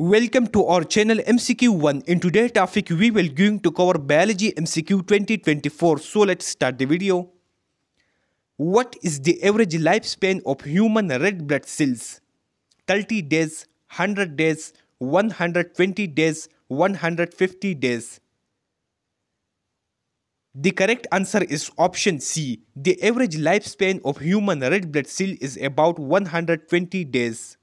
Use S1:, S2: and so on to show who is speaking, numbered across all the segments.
S1: Welcome to our channel MCQ1. In today's topic, we will going to cover Biology MCQ 2024. So let's start the video. What is the average lifespan of human red blood cells? 30 days, 100 days, 120 days, 150 days. The correct answer is option C. The average lifespan of human red blood cell is about 120 days.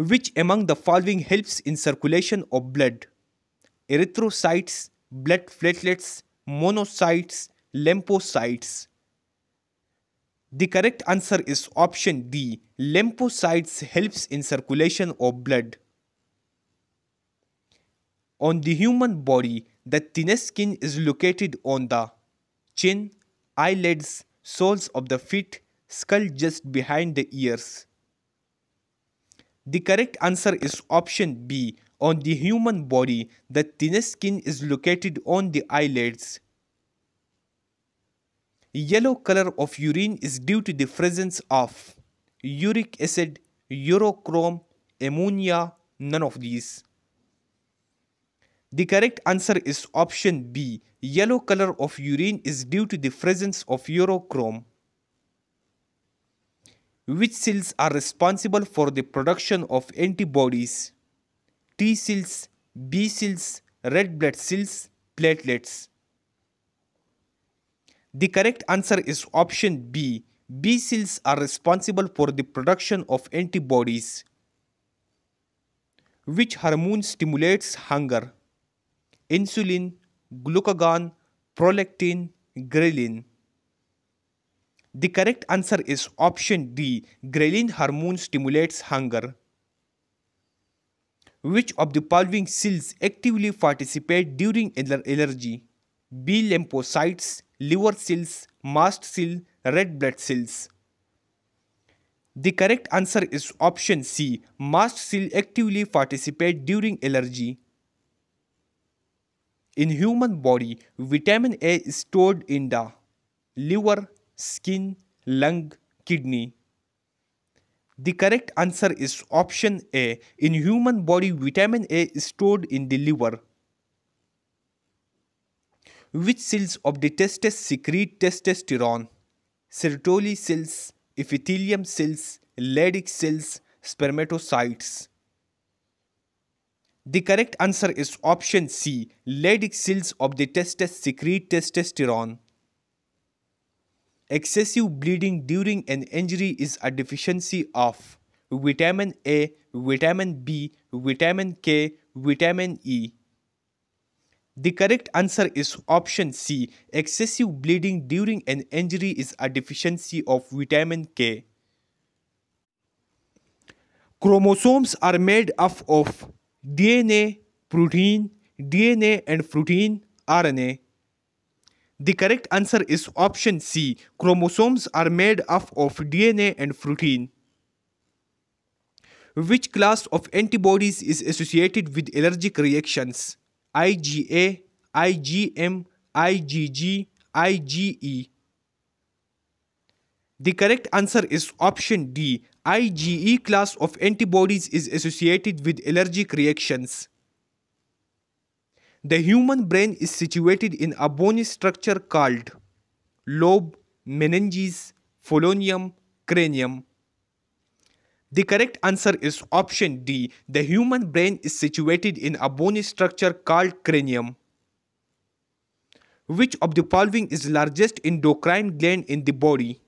S1: Which among the following helps in circulation of blood? Erythrocytes, blood platelets, monocytes, lymphocytes. The correct answer is option D. Lymphocytes helps in circulation of blood. On the human body, the thinnest skin is located on the chin, eyelids, soles of the feet, skull just behind the ears. The correct answer is option B. On the human body, the thinnest skin is located on the eyelids. Yellow color of urine is due to the presence of uric acid, urochrome, ammonia, none of these. The correct answer is option B. Yellow color of urine is due to the presence of urochrome which cells are responsible for the production of antibodies, T cells, B cells, red blood cells, platelets. The correct answer is option B. B cells are responsible for the production of antibodies. Which hormone stimulates hunger? Insulin, glucagon, prolactin, ghrelin. The correct answer is option D. Ghrelin hormone stimulates hunger. Which of the following cells actively participate during allergy? B. Lymphocytes, liver cells, mast cell, red blood cells. The correct answer is option C. Mast cell actively participate during allergy. In human body, vitamin A is stored in the liver, skin, lung, kidney? The correct answer is option A. In human body, vitamin A is stored in the liver. Which cells of the testes secrete testosterone? Sertoli cells, epithelium cells, Leydig cells, spermatocytes. The correct answer is option C. Leydig cells of the testes secrete testosterone. Excessive bleeding during an injury is a deficiency of vitamin A, vitamin B, vitamin K, vitamin E. The correct answer is option C. Excessive bleeding during an injury is a deficiency of vitamin K. Chromosomes are made up of DNA, protein, DNA and protein, RNA. The correct answer is option C. Chromosomes are made up of DNA and protein. Which class of antibodies is associated with allergic reactions? IgA, IgM, IgG, IgE. The correct answer is option D. IgE class of antibodies is associated with allergic reactions. The human brain is situated in a bony structure called lobe, meninges, folonium, cranium. The correct answer is option D. The human brain is situated in a bony structure called cranium. Which of the following is largest endocrine gland in the body?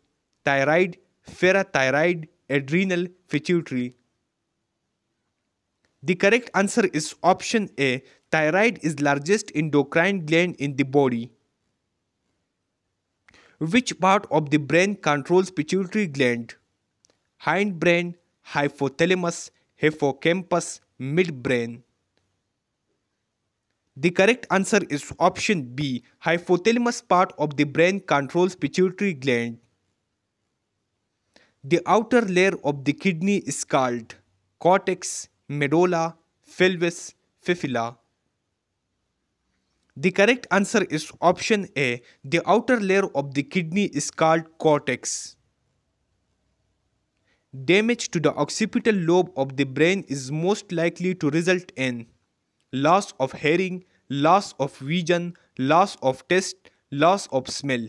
S1: Thyroid, parathyroid, adrenal, pituitary. The correct answer is option A. Thyroid is largest endocrine gland in the body. Which part of the brain controls pituitary gland? Hindbrain, hypothalamus, hippocampus, midbrain. The correct answer is option B. Hypothalamus part of the brain controls pituitary gland. The outer layer of the kidney is called cortex, medulla, pelvis, fistula. The correct answer is option A. The outer layer of the kidney is called cortex. Damage to the occipital lobe of the brain is most likely to result in loss of hearing, loss of vision, loss of taste, loss of smell.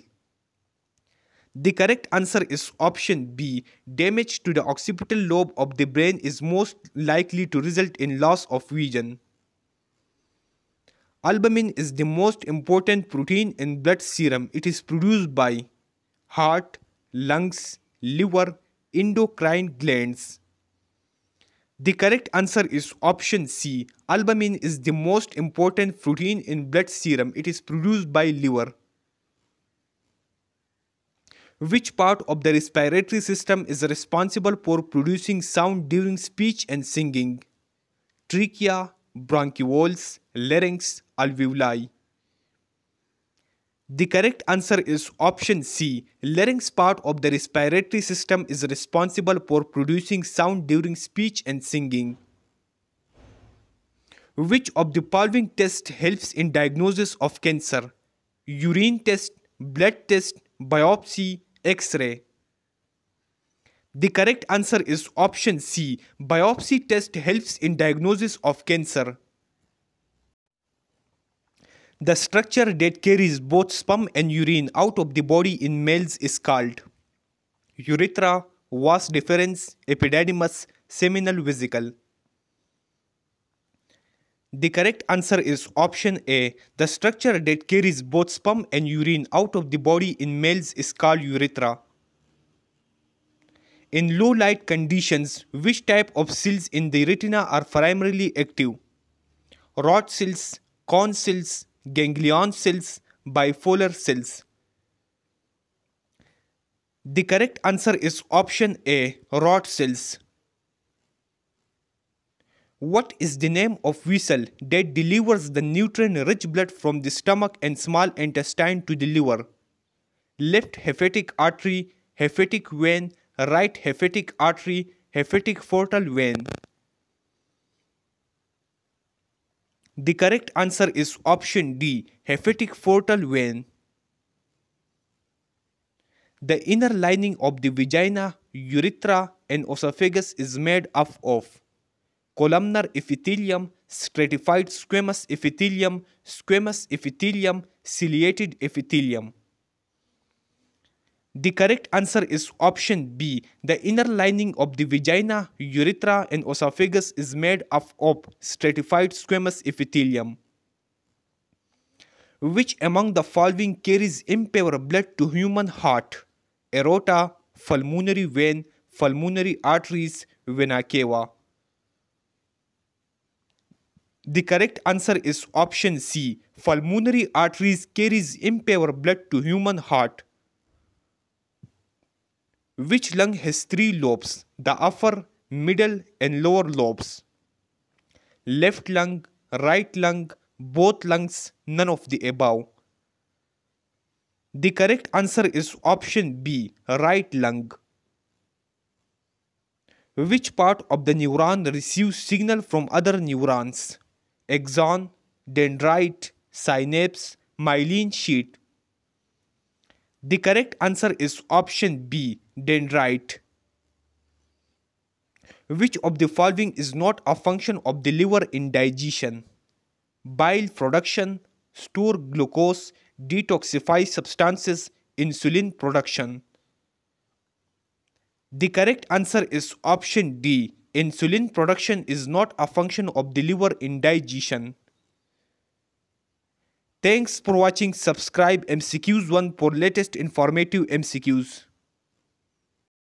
S1: The correct answer is option B. Damage to the occipital lobe of the brain is most likely to result in loss of vision. Albumin is the most important protein in blood serum. It is produced by heart, lungs, liver, endocrine glands. The correct answer is option C. Albumin is the most important protein in blood serum. It is produced by liver. Which part of the respiratory system is responsible for producing sound during speech and singing? Trachea, bronchioles, larynx, alveoli. The correct answer is option C. Larynx part of the respiratory system is responsible for producing sound during speech and singing. Which of the following tests helps in diagnosis of cancer? Urine test, blood test, biopsy, x-ray. The correct answer is option C. Biopsy test helps in diagnosis of cancer. The structure that carries both sperm and urine out of the body in males is called urethra, vas deferens, epididymis, seminal vesicle. The correct answer is option A. The structure that carries both sperm and urine out of the body in males is called urethra. In low light conditions, which type of cells in the retina are primarily active? Rod cells, cone cells, ganglion cells, bipolar cells. The correct answer is option A, rod cells. What is the name of vessel that delivers the nutrient-rich blood from the stomach and small intestine to the liver? Left hepatic artery, hepatic vein, right hepatic artery, hepatic portal vein. The correct answer is option D, Hephatic portal vein. The inner lining of the vagina, urethra and esophagus is made up of columnar epithelium, stratified squamous epithelium, squamous epithelium, ciliated epithelium. The correct answer is option B. The inner lining of the vagina, urethra and esophagus is made up of stratified squamous epithelium. Which among the following carries impure blood to human heart? Aorta, pulmonary vein, pulmonary arteries, vena cava. The correct answer is option C. Pulmonary arteries carries impure blood to human heart which lung has three lobes the upper, middle, and lower lobes. Left lung, right lung, both lungs, none of the above. The correct answer is option B right lung. Which part of the neuron receives signal from other neurons? Axon, dendrite, synapse, myelin sheet. The correct answer is option B, dendrite. Which of the following is not a function of the liver in digestion? Bile production, store glucose, detoxify substances, insulin production. The correct answer is option D. Insulin production is not a function of the liver in digestion. Thanks for watching. Subscribe MCQs1 for latest informative MCQs.